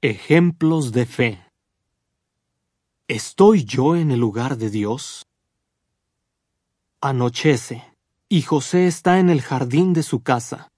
Ejemplos de fe. ¿Estoy yo en el lugar de Dios? Anochece, y José está en el jardín de su casa.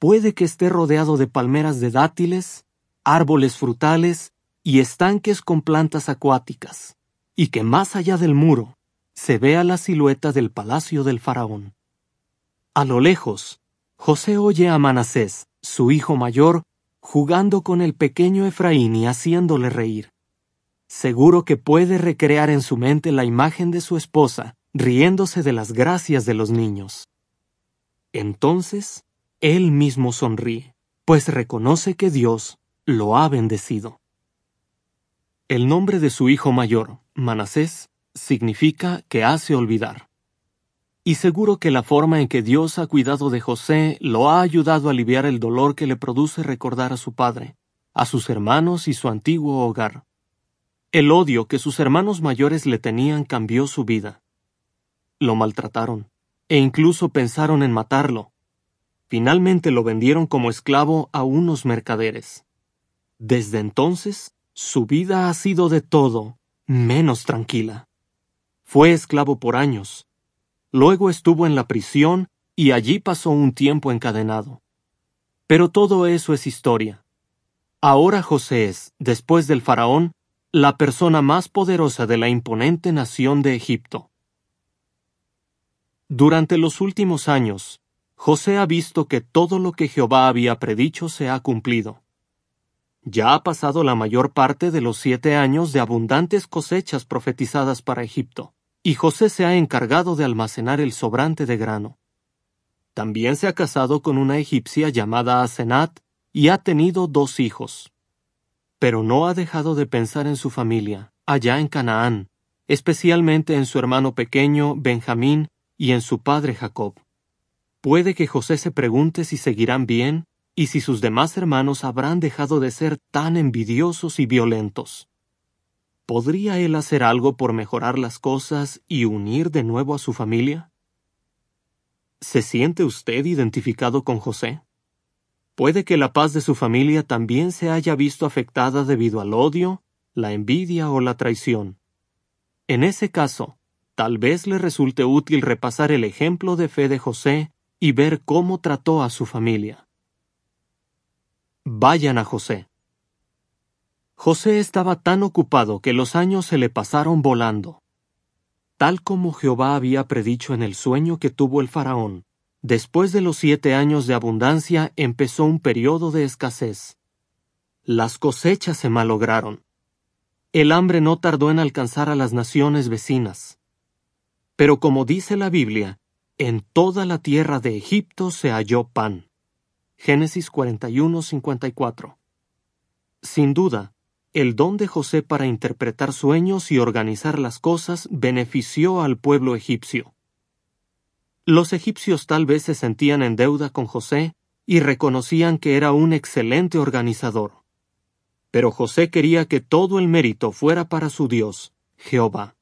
Puede que esté rodeado de palmeras de dátiles, árboles frutales y estanques con plantas acuáticas, y que más allá del muro se vea la silueta del palacio del faraón. A lo lejos, José oye a Manasés, su hijo mayor, jugando con el pequeño Efraín y haciéndole reír. Seguro que puede recrear en su mente la imagen de su esposa, riéndose de las gracias de los niños. Entonces, él mismo sonríe, pues reconoce que Dios lo ha bendecido. El nombre de su hijo mayor, Manasés, significa que hace olvidar y seguro que la forma en que Dios ha cuidado de José lo ha ayudado a aliviar el dolor que le produce recordar a su padre, a sus hermanos y su antiguo hogar. El odio que sus hermanos mayores le tenían cambió su vida. Lo maltrataron, e incluso pensaron en matarlo. Finalmente lo vendieron como esclavo a unos mercaderes. Desde entonces, su vida ha sido de todo menos tranquila. Fue esclavo por años, Luego estuvo en la prisión y allí pasó un tiempo encadenado. Pero todo eso es historia. Ahora José es, después del faraón, la persona más poderosa de la imponente nación de Egipto. Durante los últimos años, José ha visto que todo lo que Jehová había predicho se ha cumplido. Ya ha pasado la mayor parte de los siete años de abundantes cosechas profetizadas para Egipto y José se ha encargado de almacenar el sobrante de grano. También se ha casado con una egipcia llamada Asenat y ha tenido dos hijos. Pero no ha dejado de pensar en su familia, allá en Canaán, especialmente en su hermano pequeño Benjamín y en su padre Jacob. Puede que José se pregunte si seguirán bien y si sus demás hermanos habrán dejado de ser tan envidiosos y violentos. ¿Podría él hacer algo por mejorar las cosas y unir de nuevo a su familia? ¿Se siente usted identificado con José? Puede que la paz de su familia también se haya visto afectada debido al odio, la envidia o la traición. En ese caso, tal vez le resulte útil repasar el ejemplo de fe de José y ver cómo trató a su familia. Vayan a José. José estaba tan ocupado que los años se le pasaron volando. Tal como Jehová había predicho en el sueño que tuvo el faraón, después de los siete años de abundancia empezó un periodo de escasez. Las cosechas se malograron. El hambre no tardó en alcanzar a las naciones vecinas. Pero como dice la Biblia, en toda la tierra de Egipto se halló pan. Génesis 54. Sin duda, el don de José para interpretar sueños y organizar las cosas benefició al pueblo egipcio. Los egipcios tal vez se sentían en deuda con José y reconocían que era un excelente organizador. Pero José quería que todo el mérito fuera para su Dios, Jehová.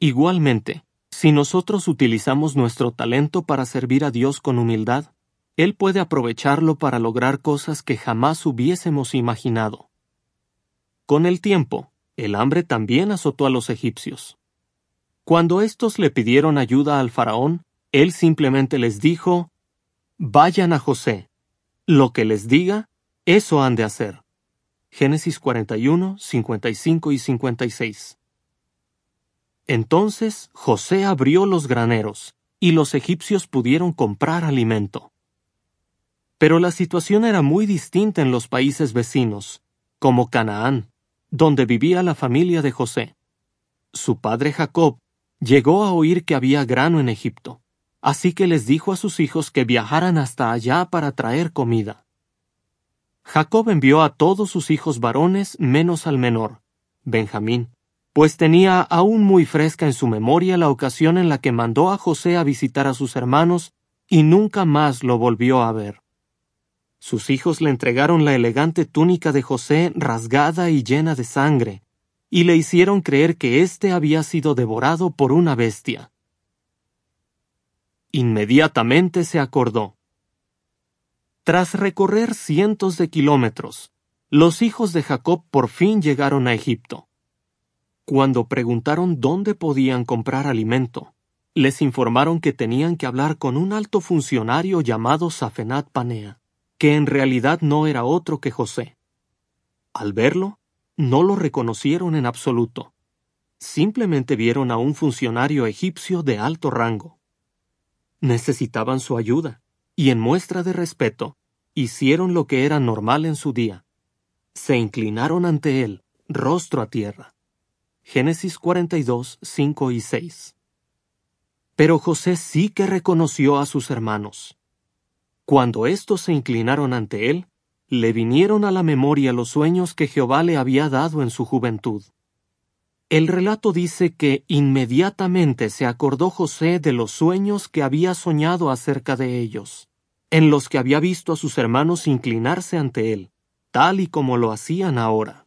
Igualmente, si nosotros utilizamos nuestro talento para servir a Dios con humildad, Él puede aprovecharlo para lograr cosas que jamás hubiésemos imaginado. Con el tiempo, el hambre también azotó a los egipcios. Cuando éstos le pidieron ayuda al faraón, él simplemente les dijo, Vayan a José. Lo que les diga, eso han de hacer. Génesis 41, 55 y 56. Entonces José abrió los graneros, y los egipcios pudieron comprar alimento. Pero la situación era muy distinta en los países vecinos, como Canaán donde vivía la familia de José. Su padre Jacob llegó a oír que había grano en Egipto, así que les dijo a sus hijos que viajaran hasta allá para traer comida. Jacob envió a todos sus hijos varones menos al menor, Benjamín, pues tenía aún muy fresca en su memoria la ocasión en la que mandó a José a visitar a sus hermanos y nunca más lo volvió a ver. Sus hijos le entregaron la elegante túnica de José rasgada y llena de sangre, y le hicieron creer que éste había sido devorado por una bestia. Inmediatamente se acordó. Tras recorrer cientos de kilómetros, los hijos de Jacob por fin llegaron a Egipto. Cuando preguntaron dónde podían comprar alimento, les informaron que tenían que hablar con un alto funcionario llamado Safenat Panea que en realidad no era otro que José. Al verlo, no lo reconocieron en absoluto. Simplemente vieron a un funcionario egipcio de alto rango. Necesitaban su ayuda, y en muestra de respeto, hicieron lo que era normal en su día. Se inclinaron ante él, rostro a tierra. Génesis 42, 5 y 6. Pero José sí que reconoció a sus hermanos. Cuando éstos se inclinaron ante él, le vinieron a la memoria los sueños que Jehová le había dado en su juventud. El relato dice que inmediatamente se acordó José de los sueños que había soñado acerca de ellos, en los que había visto a sus hermanos inclinarse ante él, tal y como lo hacían ahora.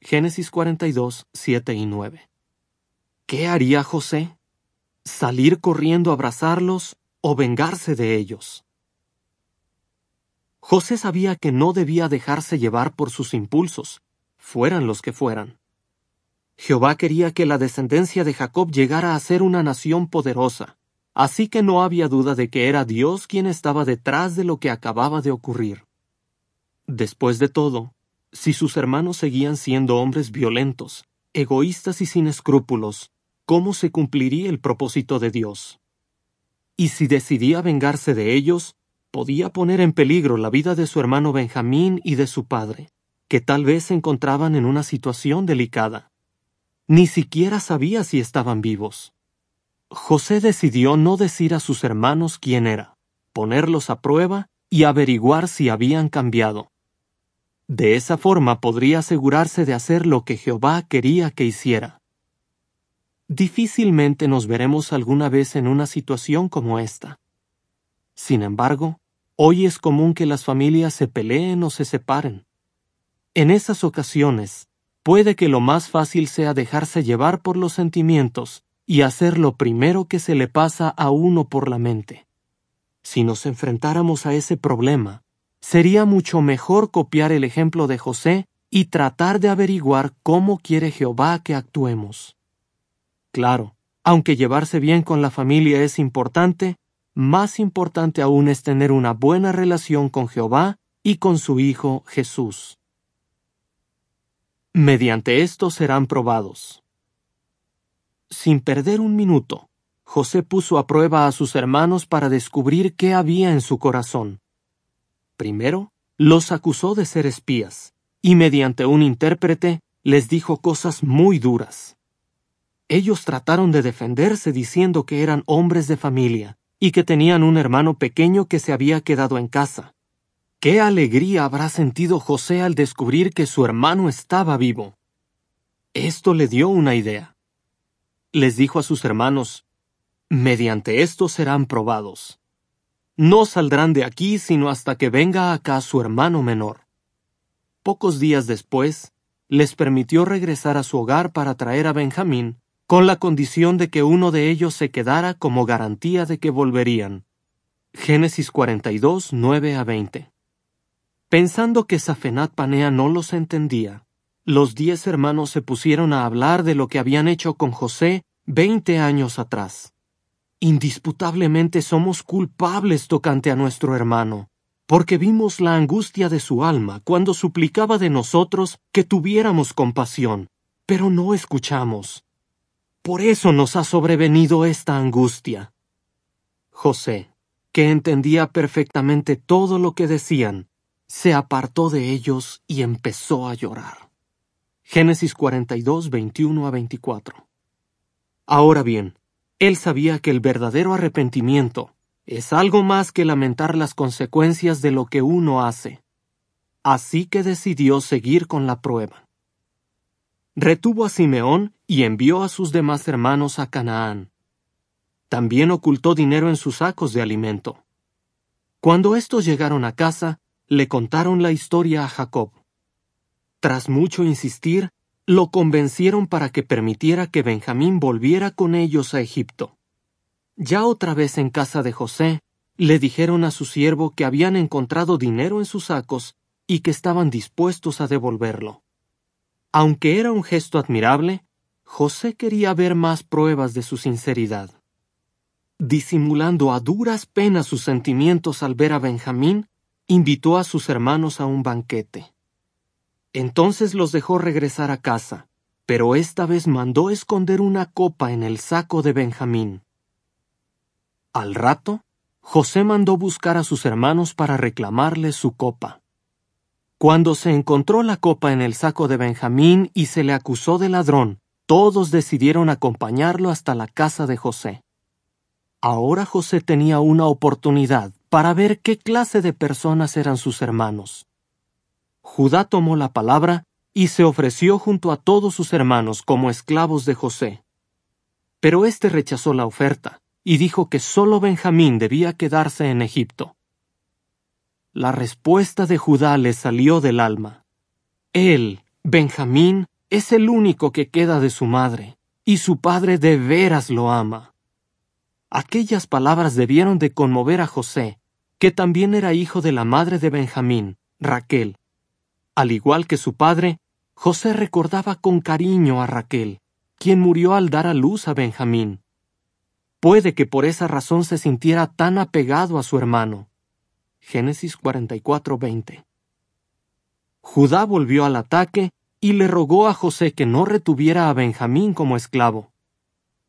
Génesis 42, 7 y 9. ¿Qué haría José? ¿Salir corriendo a abrazarlos o vengarse de ellos? José sabía que no debía dejarse llevar por sus impulsos, fueran los que fueran. Jehová quería que la descendencia de Jacob llegara a ser una nación poderosa, así que no había duda de que era Dios quien estaba detrás de lo que acababa de ocurrir. Después de todo, si sus hermanos seguían siendo hombres violentos, egoístas y sin escrúpulos, ¿cómo se cumpliría el propósito de Dios? Y si decidía vengarse de ellos, podía poner en peligro la vida de su hermano Benjamín y de su padre, que tal vez se encontraban en una situación delicada. Ni siquiera sabía si estaban vivos. José decidió no decir a sus hermanos quién era, ponerlos a prueba y averiguar si habían cambiado. De esa forma podría asegurarse de hacer lo que Jehová quería que hiciera. Difícilmente nos veremos alguna vez en una situación como esta sin embargo, hoy es común que las familias se peleen o se separen. En esas ocasiones, puede que lo más fácil sea dejarse llevar por los sentimientos y hacer lo primero que se le pasa a uno por la mente. Si nos enfrentáramos a ese problema, sería mucho mejor copiar el ejemplo de José y tratar de averiguar cómo quiere Jehová que actuemos. Claro, aunque llevarse bien con la familia es importante, más importante aún es tener una buena relación con Jehová y con su Hijo Jesús. Mediante esto serán probados. Sin perder un minuto, José puso a prueba a sus hermanos para descubrir qué había en su corazón. Primero, los acusó de ser espías, y mediante un intérprete les dijo cosas muy duras. Ellos trataron de defenderse diciendo que eran hombres de familia, y que tenían un hermano pequeño que se había quedado en casa. ¡Qué alegría habrá sentido José al descubrir que su hermano estaba vivo! Esto le dio una idea. Les dijo a sus hermanos, Mediante esto serán probados. No saldrán de aquí sino hasta que venga acá su hermano menor. Pocos días después, les permitió regresar a su hogar para traer a Benjamín, con la condición de que uno de ellos se quedara como garantía de que volverían. Génesis 42, 9 a 20. Pensando que Zafenat Panea no los entendía, los diez hermanos se pusieron a hablar de lo que habían hecho con José veinte años atrás. Indisputablemente somos culpables tocante a nuestro hermano, porque vimos la angustia de su alma cuando suplicaba de nosotros que tuviéramos compasión, pero no escuchamos. Por eso nos ha sobrevenido esta angustia. José, que entendía perfectamente todo lo que decían, se apartó de ellos y empezó a llorar. Génesis 42, 21 a 24. Ahora bien, él sabía que el verdadero arrepentimiento es algo más que lamentar las consecuencias de lo que uno hace. Así que decidió seguir con la prueba retuvo a Simeón y envió a sus demás hermanos a Canaán. También ocultó dinero en sus sacos de alimento. Cuando estos llegaron a casa, le contaron la historia a Jacob. Tras mucho insistir, lo convencieron para que permitiera que Benjamín volviera con ellos a Egipto. Ya otra vez en casa de José, le dijeron a su siervo que habían encontrado dinero en sus sacos y que estaban dispuestos a devolverlo. Aunque era un gesto admirable, José quería ver más pruebas de su sinceridad. Disimulando a duras penas sus sentimientos al ver a Benjamín, invitó a sus hermanos a un banquete. Entonces los dejó regresar a casa, pero esta vez mandó esconder una copa en el saco de Benjamín. Al rato, José mandó buscar a sus hermanos para reclamarle su copa. Cuando se encontró la copa en el saco de Benjamín y se le acusó de ladrón, todos decidieron acompañarlo hasta la casa de José. Ahora José tenía una oportunidad para ver qué clase de personas eran sus hermanos. Judá tomó la palabra y se ofreció junto a todos sus hermanos como esclavos de José. Pero éste rechazó la oferta y dijo que solo Benjamín debía quedarse en Egipto. La respuesta de Judá le salió del alma. Él, Benjamín, es el único que queda de su madre, y su padre de veras lo ama. Aquellas palabras debieron de conmover a José, que también era hijo de la madre de Benjamín, Raquel. Al igual que su padre, José recordaba con cariño a Raquel, quien murió al dar a luz a Benjamín. Puede que por esa razón se sintiera tan apegado a su hermano. Génesis 44:20. Judá volvió al ataque y le rogó a José que no retuviera a Benjamín como esclavo.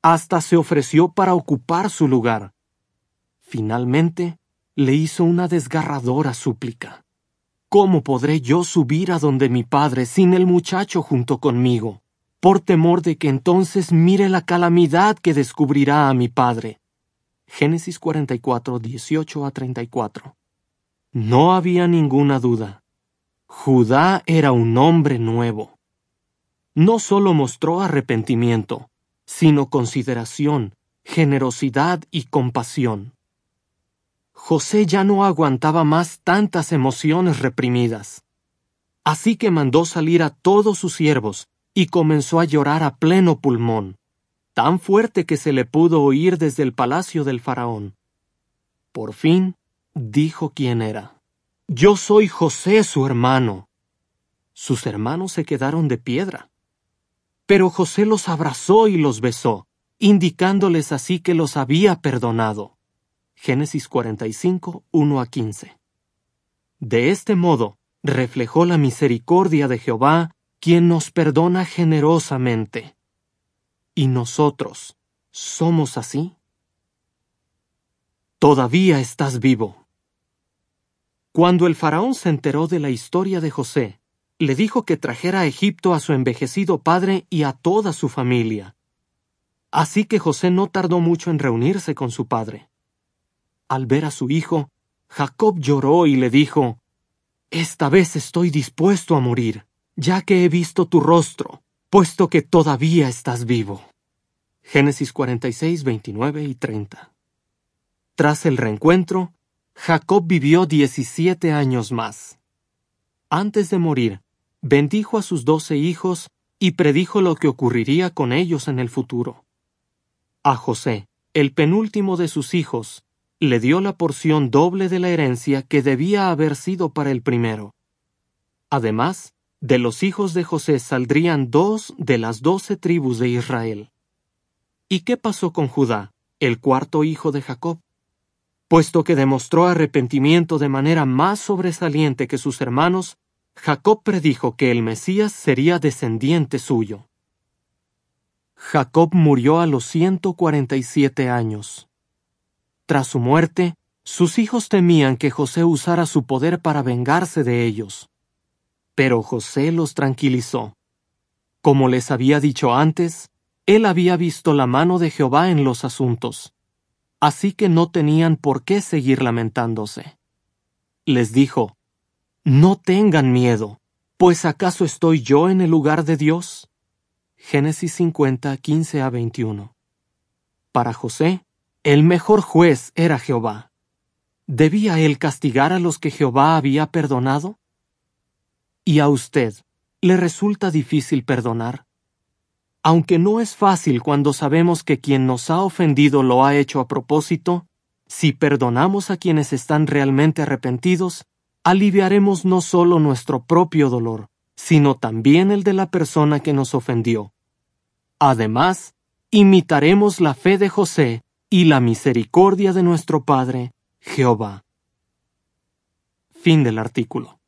Hasta se ofreció para ocupar su lugar. Finalmente, le hizo una desgarradora súplica. ¿Cómo podré yo subir a donde mi padre sin el muchacho junto conmigo? Por temor de que entonces mire la calamidad que descubrirá a mi padre. Génesis 44, a 34. No había ninguna duda. Judá era un hombre nuevo. No solo mostró arrepentimiento, sino consideración, generosidad y compasión. José ya no aguantaba más tantas emociones reprimidas. Así que mandó salir a todos sus siervos y comenzó a llorar a pleno pulmón, tan fuerte que se le pudo oír desde el palacio del faraón. Por fin, dijo quién era. Yo soy José su hermano. Sus hermanos se quedaron de piedra. Pero José los abrazó y los besó, indicándoles así que los había perdonado. Génesis 45, 1 a 15. De este modo, reflejó la misericordia de Jehová, quien nos perdona generosamente. ¿Y nosotros somos así? Todavía estás vivo. Cuando el faraón se enteró de la historia de José, le dijo que trajera a Egipto a su envejecido padre y a toda su familia. Así que José no tardó mucho en reunirse con su padre. Al ver a su hijo, Jacob lloró y le dijo, Esta vez estoy dispuesto a morir, ya que he visto tu rostro, puesto que todavía estás vivo. Génesis 46, 29 y 30. Tras el reencuentro, Jacob vivió 17 años más. Antes de morir, bendijo a sus doce hijos y predijo lo que ocurriría con ellos en el futuro. A José, el penúltimo de sus hijos, le dio la porción doble de la herencia que debía haber sido para el primero. Además, de los hijos de José saldrían dos de las doce tribus de Israel. ¿Y qué pasó con Judá, el cuarto hijo de Jacob? Puesto que demostró arrepentimiento de manera más sobresaliente que sus hermanos, Jacob predijo que el Mesías sería descendiente suyo. Jacob murió a los 147 años. Tras su muerte, sus hijos temían que José usara su poder para vengarse de ellos. Pero José los tranquilizó. Como les había dicho antes, él había visto la mano de Jehová en los asuntos Así que no tenían por qué seguir lamentándose. Les dijo, No tengan miedo, pues acaso estoy yo en el lugar de Dios. Génesis 50, 15 a 21. Para José, el mejor juez era Jehová. ¿Debía él castigar a los que Jehová había perdonado? ¿Y a usted le resulta difícil perdonar? Aunque no es fácil cuando sabemos que quien nos ha ofendido lo ha hecho a propósito, si perdonamos a quienes están realmente arrepentidos, aliviaremos no solo nuestro propio dolor, sino también el de la persona que nos ofendió. Además, imitaremos la fe de José y la misericordia de nuestro Padre, Jehová. Fin del artículo.